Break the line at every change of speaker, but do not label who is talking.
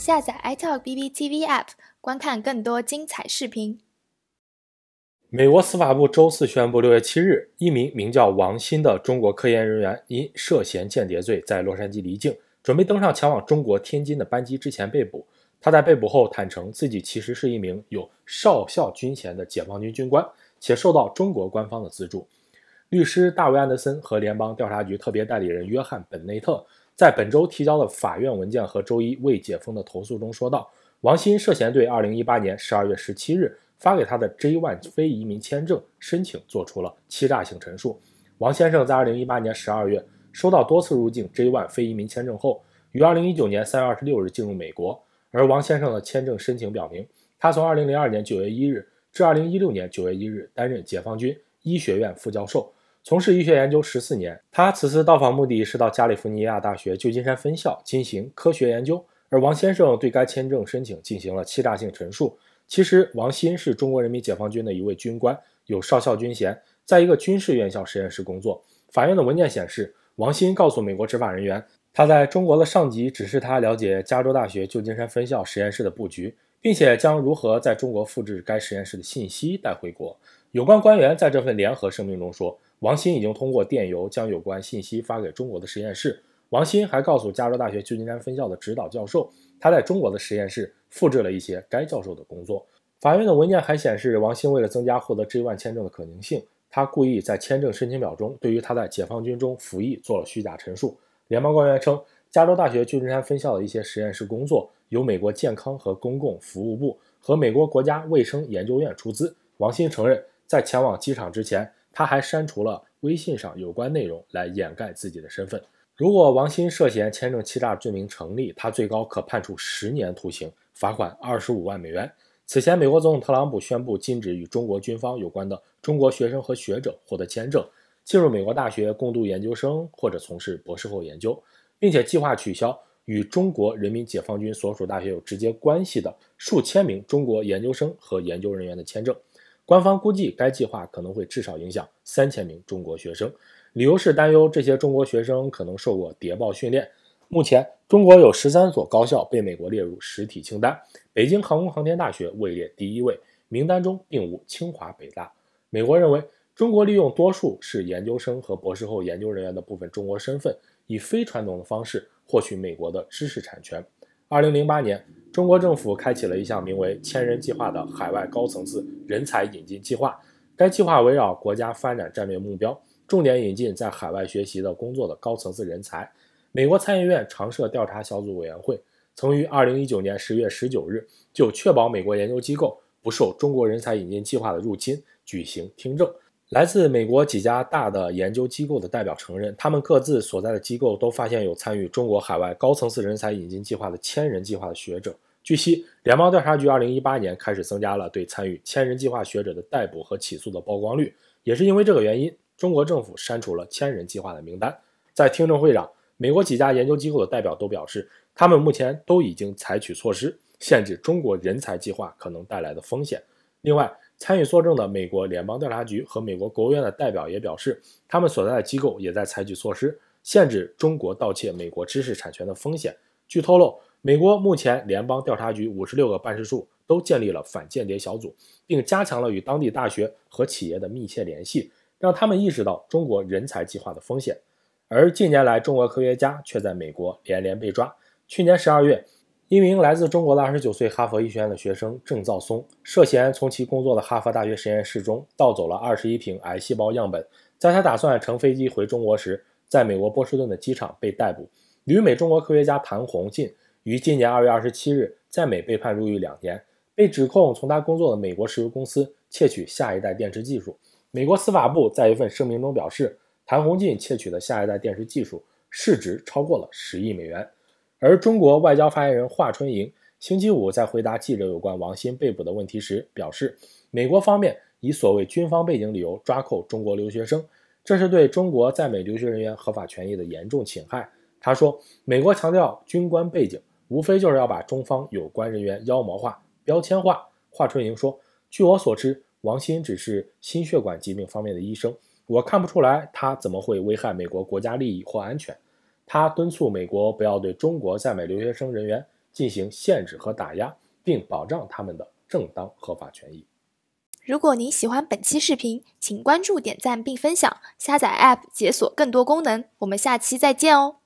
下载 iTalk B B T V app，观看更多精彩视频。美国司法部周四宣布，六月七日，一名名叫王鑫的中国科研人员因涉嫌间谍罪，在洛杉矶离境，准备登上前往中国天津的班机之前被捕。他在被捕后坦诚，自己其实是一名有少校军衔的解放军军官，且受到中国官方的资助。律师大卫·安德森和联邦调查局特别代理人约翰·本内特。在本周提交的法院文件和周一未解封的投诉中，说到，王鑫涉嫌对二零一八年十二月十七日发给他的 J-1 非移民签证申请做出了欺诈性陈述。王先生在二零一八年十二月收到多次入境 J-1 非移民签证后，于二零一九年三月二十六日进入美国。而王先生的签证申请表明，他从二零零二年九月一日至二零一六年九月一日担任解放军医学院副教授。从事医学研究十四年，他此次到访目的是到加利福尼亚大学旧金山分校进行科学研究。而王先生对该签证申请进行了欺诈性陈述。其实，王鑫是中国人民解放军的一位军官，有少校军衔，在一个军事院校实验室工作。法院的文件显示，王鑫告诉美国执法人员，他在中国的上级指示他了解加州大学旧金山分校实验室的布局，并且将如何在中国复制该实验室的信息带回国。有关官员在这份联合声明中说。王鑫已经通过电邮将有关信息发给中国的实验室。王鑫还告诉加州大学旧金山分校的指导教授，他在中国的实验室复制了一些该教授的工作。法院的文件还显示，王鑫为了增加获得 G1 签证的可能性，他故意在签证申请表中对于他在解放军中服役做了虚假陈述。联邦官员称，加州大学旧金山分校的一些实验室工作由美国健康和公共服务部和美国国家卫生研究院出资。王鑫承认，在前往机场之前。他还删除了微信上有关内容，来掩盖自己的身份。如果王鑫涉嫌签证欺诈罪名成立，他最高可判处十年徒刑，罚款二十五万美元。此前，美国总统特朗普宣布禁止与中国军方有关的中国学生和学者获得签证，进入美国大学共读研究生或者从事博士后研究，并且计划取消与中国人民解放军所属大学有直接关系的数千名中国研究生和研究人员的签证。官方估计，该计划可能会至少影响三千名中国学生，理由是担忧这些中国学生可能受过谍报训练。目前，中国有十三所高校被美国列入实体清单，北京航空航天大学位列第一位。名单中并无清华、北大。美国认为，中国利用多数是研究生和博士后研究人员的部分中国身份，以非传统的方式获取美国的知识产权。二零零八年。中国政府开启了一项名为“千人计划”的海外高层次人才引进计划。该计划围绕国家发展战略目标，重点引进在海外学习、的工作的高层次人才。美国参议院常设调查小组委员会曾于2019年10月19日就确保美国研究机构不受中国人才引进计划的入侵举行听证。来自美国几家大的研究机构的代表承认，他们各自所在的机构都发现有参与中国海外高层次人才引进计划的“千人计划”的学者。据悉，联邦调查局2018年开始增加了对参与“千人计划”学者的逮捕和起诉的曝光率，也是因为这个原因，中国政府删除了“千人计划”的名单。在听证会上，美国几家研究机构的代表都表示，他们目前都已经采取措施，限制中国人才计划可能带来的风险。另外，参与作证的美国联邦调查局和美国国务院的代表也表示，他们所在的机构也在采取措施，限制中国盗窃美国知识产权的风险。据透露，美国目前联邦调查局五十六个办事处都建立了反间谍小组，并加强了与当地大学和企业的密切联系，让他们意识到中国人才计划的风险。而近年来，中国科学家却在美国连连被抓。去年十二月。一名来自中国的二十九岁哈佛医学院的学生郑兆松涉嫌从其工作的哈佛大学实验室中盗走了二十一瓶癌细胞样本。在他打算乘飞机回中国时，在美国波士顿的机场被逮捕。旅美中国科学家谭红进于今年二月二十七日在美被判入狱两年，被指控从他工作的美国石油公司窃取下一代电池技术。美国司法部在一份声明中表示，谭红进窃取的下一代电池技术市值超过了十亿美元。而中国外交发言人华春莹星期五在回答记者有关王鑫被捕的问题时表示，美国方面以所谓军方背景理由抓扣中国留学生，这是对中国在美留学人员合法权益的严重侵害。他说，美国强调军官背景，无非就是要把中方有关人员妖魔化、标签化。华春莹说，据我所知，王鑫只是心血管疾病方面的医生，我看不出来他怎么会危害美国国家利益或安全。他敦促美国不要对中国在美留学生人员进行限制和打压，并保障他们的正当合法权益。如果您喜欢本期视频，请关注、点赞并分享，下载 App 解锁更多功能。我们下期再见哦！